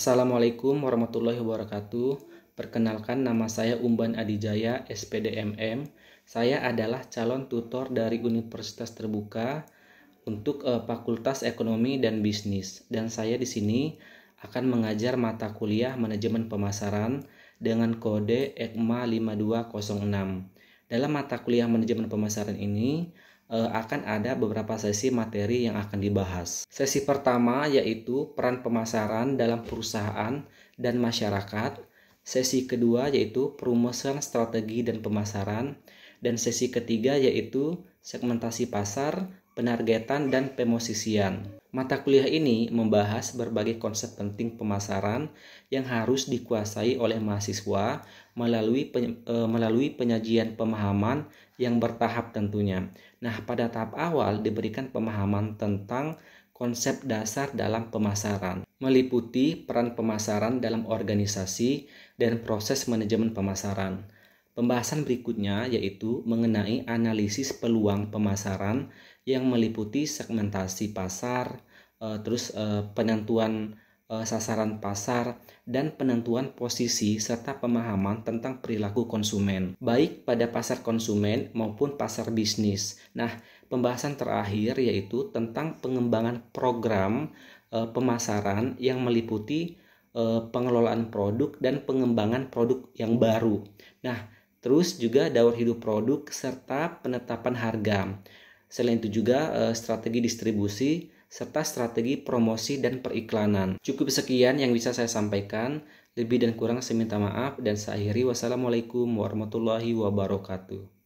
Assalamualaikum warahmatullahi wabarakatuh. Perkenalkan nama saya Umban Adijaya, SPDMM. Saya adalah calon tutor dari Universitas Terbuka untuk uh, Fakultas Ekonomi dan Bisnis dan saya di sini akan mengajar mata kuliah Manajemen Pemasaran dengan kode EKMA 5206. Dalam mata kuliah Manajemen Pemasaran ini, Eh, akan ada beberapa sesi materi yang akan dibahas. Sesi pertama yaitu peran pemasaran dalam perusahaan dan masyarakat. Sesi kedua yaitu perumusan strategi dan pemasaran. Dan sesi ketiga yaitu segmentasi pasar, penargetan, dan pemosisian. Mata kuliah ini membahas berbagai konsep penting pemasaran yang harus dikuasai oleh mahasiswa melalui peny e, melalui penyajian pemahaman yang bertahap tentunya. Nah, pada tahap awal diberikan pemahaman tentang konsep dasar dalam pemasaran, meliputi peran pemasaran dalam organisasi dan proses manajemen pemasaran. Pembahasan berikutnya yaitu mengenai analisis peluang pemasaran yang meliputi segmentasi pasar, eh, terus eh, penentuan eh, sasaran pasar, dan penentuan posisi serta pemahaman tentang perilaku konsumen, baik pada pasar konsumen maupun pasar bisnis. Nah, pembahasan terakhir yaitu tentang pengembangan program pemasaran yang meliputi pengelolaan produk dan pengembangan produk yang baru. Nah, Terus juga daur hidup produk serta penetapan harga. Selain itu juga eh, strategi distribusi serta strategi promosi dan periklanan. Cukup sekian yang bisa saya sampaikan. Lebih dan kurang saya minta maaf dan saya akhiri wassalamualaikum warahmatullahi wabarakatuh.